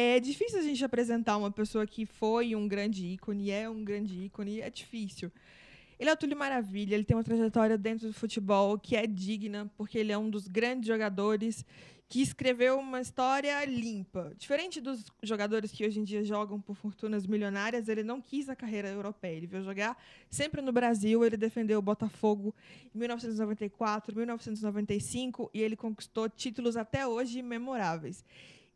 É difícil a gente apresentar uma pessoa que foi um grande ícone, é um grande ícone, é difícil. Ele é o Túlio Maravilha, ele tem uma trajetória dentro do futebol que é digna, porque ele é um dos grandes jogadores que escreveu uma história limpa. Diferente dos jogadores que hoje em dia jogam por fortunas milionárias, ele não quis a carreira europeia. Ele veio jogar sempre no Brasil, ele defendeu o Botafogo em 1994, 1995 e ele conquistou títulos até hoje memoráveis.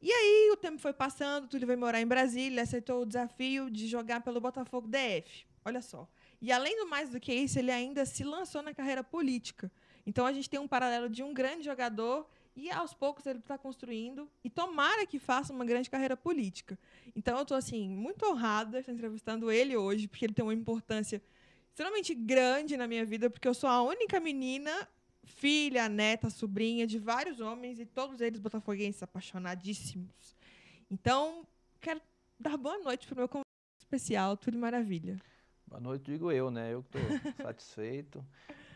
E aí o tempo foi passando, Túlio veio morar em Brasília, aceitou o desafio de jogar pelo Botafogo DF. Olha só. E além do mais do que isso, ele ainda se lançou na carreira política. Então a gente tem um paralelo de um grande jogador e aos poucos ele está construindo e tomara que faça uma grande carreira política. Então eu estou assim muito honrada de estar entrevistando ele hoje porque ele tem uma importância extremamente grande na minha vida porque eu sou a única menina filha, neta, sobrinha de vários homens e todos eles botafoguenses apaixonadíssimos. Então, quero dar boa noite para o meu convidado especial, Túlio Maravilha. Boa noite, digo eu, né? Eu que estou satisfeito.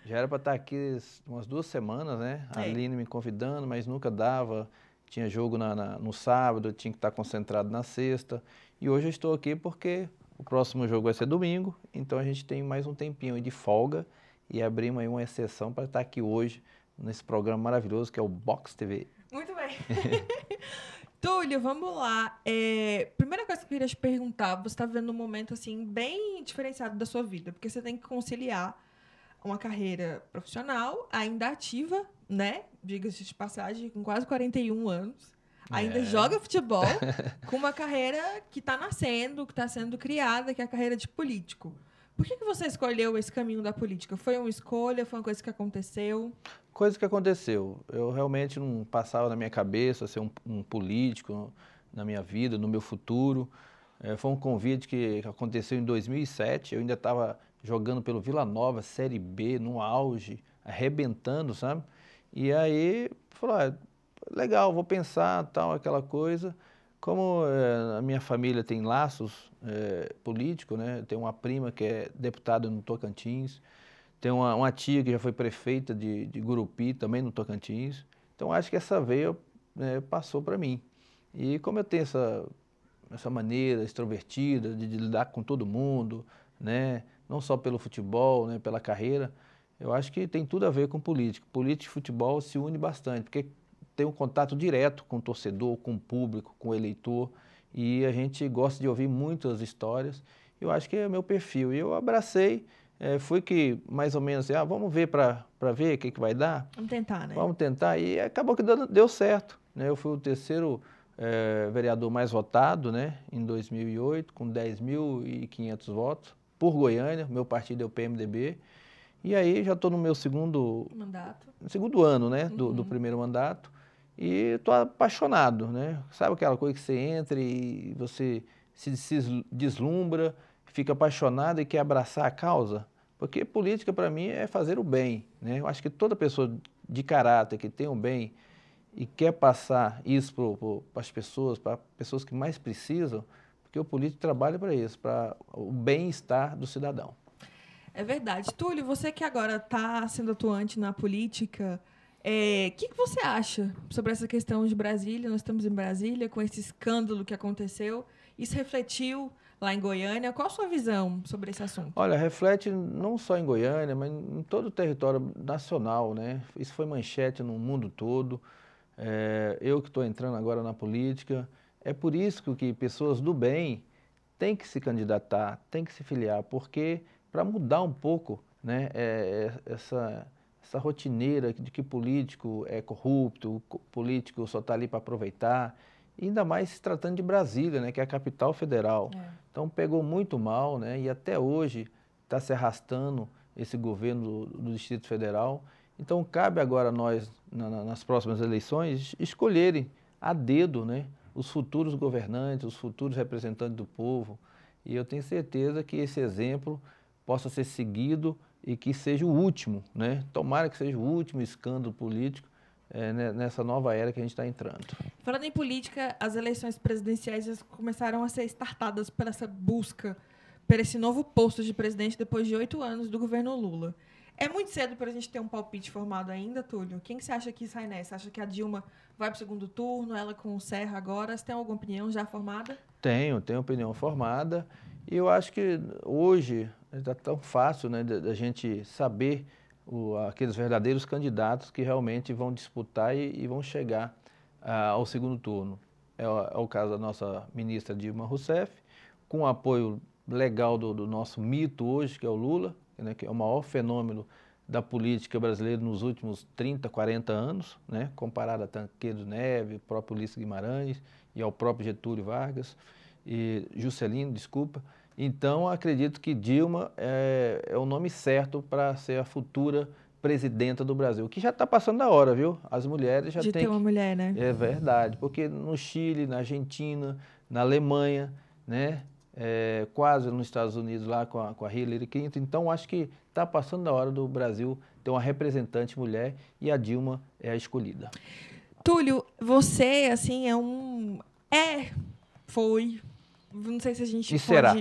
Já era para estar tá aqui umas duas semanas, né? É. A Aline me convidando, mas nunca dava. Tinha jogo na, na, no sábado, tinha que estar tá concentrado na sexta. E hoje eu estou aqui porque o próximo jogo vai ser domingo, então a gente tem mais um tempinho de folga e abrimos aí uma exceção para estar tá aqui hoje nesse programa maravilhoso que é o Box TV. Muito bem. Túlio, vamos lá. É, primeira coisa que eu queria te perguntar, você está vivendo um momento assim bem diferenciado da sua vida, porque você tem que conciliar uma carreira profissional ainda ativa, né? Diga-se de passagem, com quase 41 anos. Ainda é. joga futebol com uma carreira que está nascendo, que está sendo criada, que é a carreira de político. Por que, que você escolheu esse caminho da política? Foi uma escolha? Foi uma coisa que aconteceu? Coisa que aconteceu. Eu realmente não passava na minha cabeça ser um, um político na minha vida, no meu futuro. É, foi um convite que aconteceu em 2007. Eu ainda estava jogando pelo Vila Nova, Série B, no auge, arrebentando, sabe? E aí, falou, ah, legal, vou pensar, tal, aquela coisa. Como é, a minha família tem laços é, eh, políticos, né? Tem uma prima que é deputada no Tocantins, tem uma, uma tia que já foi prefeita de, de, Gurupi, também no Tocantins. Então, acho que essa veia né, passou para mim. E como eu tenho essa, essa maneira extrovertida de, de lidar com todo mundo, né? Não só pelo futebol, né? Pela carreira, eu acho que tem tudo a ver com política. Política e futebol se unem bastante, porque tem um contato direto com o torcedor, com o público, com o eleitor e a gente gosta de ouvir muitas histórias. Eu acho que é o meu perfil. E eu abracei, é, fui que mais ou menos assim, ah, vamos ver para ver o que, que vai dar. Vamos tentar, né? Vamos tentar. E acabou que deu, deu certo. Né? Eu fui o terceiro é, vereador mais votado né? em 2008, com 10.500 votos, por Goiânia. Meu partido é o PMDB. E aí já estou no meu segundo... Mandato. Segundo ano, né? Do, uhum. do primeiro mandato. E estou apaixonado, né? Sabe aquela coisa que você entra e você se, deslumbra, fica apaixonado e quer abraçar a causa? Porque política, para mim, é fazer o bem, né? Eu acho que toda pessoa de caráter que tem o bem e quer passar isso para as pessoas, para pessoas que mais precisam, porque o político trabalha para isso, para o bem-estar do cidadão. É verdade. Túlio, você que agora está sendo atuante na política, o é, que, que, você acha sobre essa questão de Brasília? Nós estamos em Brasília com esse escândalo que aconteceu. Isso refletiu lá em Goiânia. Qual a sua visão sobre esse assunto? Olha, reflete não só em Goiânia, mas em todo o território nacional, né? Isso foi manchete no mundo todo. É, eu que estou entrando agora na política, é por isso que pessoas do bem têm que se candidatar, têm que se filiar, porque para mudar um pouco, né, é, é essa essa rotineira de que político é corrupto, político só está ali para aproveitar, ainda mais se tratando de Brasília, né, que é a capital federal. É. Então pegou muito mal, né, e até hoje está se arrastando esse governo do, do, Distrito Federal. Então cabe agora a nós, na, na, nas próximas eleições, escolherem a dedo né, os futuros governantes, os futuros representantes do povo. E eu tenho certeza que esse exemplo possa ser seguido e que seja o último, né? Tomara que seja o último escândalo político é, né, nessa nova era que a gente está entrando. Falando em política, as eleições presidenciais começaram a ser startadas por essa busca por esse novo posto de presidente depois de oito anos do governo Lula. É muito cedo para a gente ter um palpite formado ainda, Túlio. Quem que você acha que sai nessa? Acha que a Dilma vai para o segundo turno, ela com o Serra agora? Você tem alguma opinião já formada? Tenho, tenho opinião formada. E eu acho que hoje Está é, tão fácil né, da, gente saber o, aqueles verdadeiros candidatos que realmente vão disputar e, e vão chegar ao segundo turno. É, é, o caso da nossa ministra Dilma Rousseff, com o apoio legal do, do nosso mito hoje, que é o Lula, né, que é o maior fenômeno da política brasileira nos últimos 30, 40 anos, né, comparado a Tanquedo Neves, próprio Ulisses Guimarães e ao próprio Getúlio Vargas e Juscelino, desculpa. Então, acredito que Dilma é, é o nome certo para ser a futura presidenta do Brasil, que já está passando da hora, viu? As mulheres já têm. De ter que... uma mulher, né? É verdade, porque no Chile, na Argentina, na Alemanha, né? É, quase nos Estados Unidos lá com a, com a Hillary Clinton. Então, acho que está passando da hora do Brasil ter uma representante mulher e a Dilma é a escolhida. Túlio, você, assim, é um. É, foi, não sei se a gente e pode... será.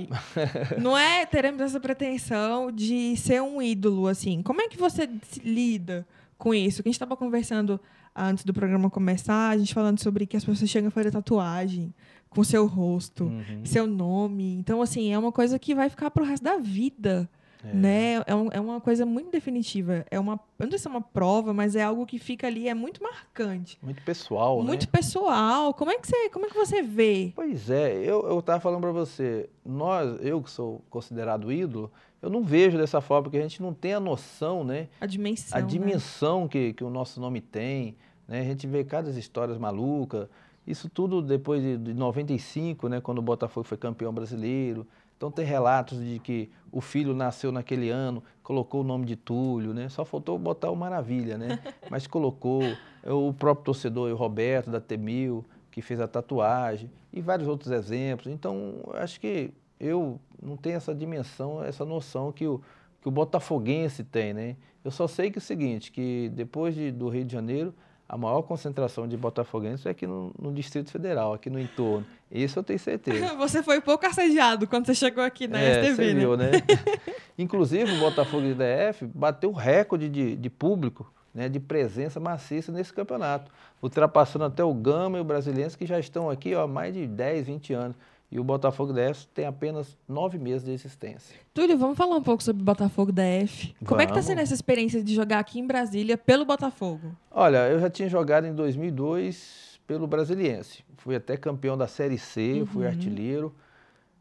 não é teremos essa pretensão de ser um ídolo assim. Como é que você lida com isso? Que a gente estava conversando antes do programa começar, a gente falando sobre que as pessoas chegam a fazer tatuagem com seu rosto, uhum. seu nome. Então assim, é uma coisa que vai ficar pro resto da vida. É. Né? É, um, é, uma coisa muito definitiva. É uma, eu não sei se é uma prova, mas é algo que fica ali, é muito marcante. Muito pessoal, né? Muito né? pessoal. Como é que você, como é que você vê? Pois é, eu, eu falando para você, nós, eu que sou considerado ídolo, eu não vejo dessa forma, porque a gente não tem a noção, né? A dimensão. A né? dimensão né? que, que o nosso nome tem, né? A gente vê cada histórias malucas, isso tudo depois de, de 95, né, quando o Botafogo foi campeão brasileiro, então tem relatos de que o filho nasceu naquele ano, colocou o nome de Túlio, né? Só faltou botar o Maravilha, né? Mas colocou é, o próprio torcedor, o Roberto da Temil, que fez a tatuagem e vários outros exemplos. Então acho que eu não tenho essa dimensão, essa noção que o que o botafoguense tem, né? Eu só sei que é o seguinte, que depois de, do Rio de Janeiro a maior concentração de botafoguenses é aqui no, no, Distrito Federal, aqui no entorno. Isso eu tenho certeza. Você foi pouco assediado quando você chegou aqui na é, STV, você né? Viu, né? Inclusive, o Botafogo de DF bateu recorde de, de público, né, de presença maciça nesse campeonato, ultrapassando até o Gama e o Brasiliense, que já estão aqui ó, há mais de 10, 20 anos. E o Botafogo df tem apenas nove meses de existência. Túlio, vamos falar um pouco sobre o Botafogo df F. Vamos. Como é que está sendo essa experiência de jogar aqui em Brasília pelo Botafogo? Olha, eu já tinha jogado em 2002 pelo Brasiliense. Fui até campeão da Série C, uhum. fui artilheiro.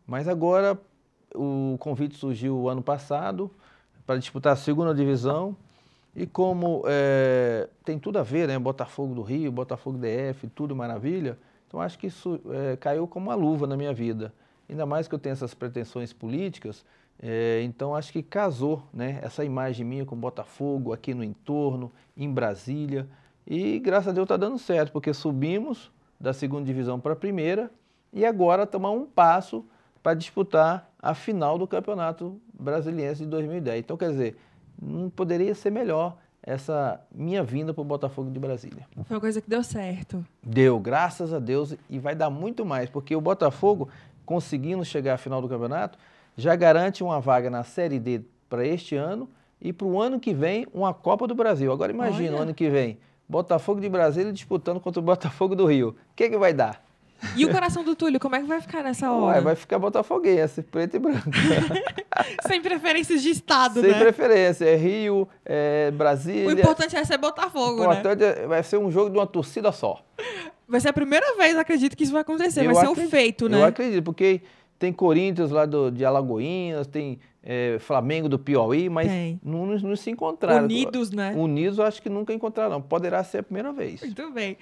Mas agora o convite surgiu ano passado para disputar a segunda divisão. E como é, tem tudo a ver, né? Botafogo do Rio, Botafogo DF, tudo maravilha então acho que isso é, caiu como uma luva na minha vida. Ainda mais que eu tenho essas pretensões políticas, é, então acho que casou né, essa imagem minha com Botafogo, aqui no entorno, em Brasília. E graças a Deus está dando certo, porque subimos da segunda divisão para a primeira e agora tomar um passo para disputar a final do Campeonato Brasiliense de 2010. Então, quer dizer, não poderia ser melhor essa minha vinda para o Botafogo de Brasília. Foi uma coisa que deu certo. Deu, graças a Deus, e vai dar muito mais, porque o Botafogo, conseguindo chegar à final do campeonato, já garante uma vaga na Série D para este ano e para o ano que vem uma Copa do Brasil. Agora imagina o ano que vem, Botafogo de Brasília disputando contra o Botafogo do Rio. O que, é que vai dar? E o coração do Túlio, como é que vai ficar nessa hora? Ué, vai ficar botafoguense, preto e branco. Sem preferências de estado, Sem né? Sem preferência, é Rio, é Brasília. O importante é ser Botafogo, o né? importante né? É, vai ser um jogo de uma torcida só. Vai ser a primeira vez, acredito, que isso vai acontecer. Eu vai ser um o feito, né? Eu acredito, porque tem Corinthians lá do, de Alagoinhas, tem é, Flamengo do Piauí, mas não, não, se encontraram. Unidos, né? Unidos, acho que nunca encontraram. Poderá ser a primeira vez. Muito bem.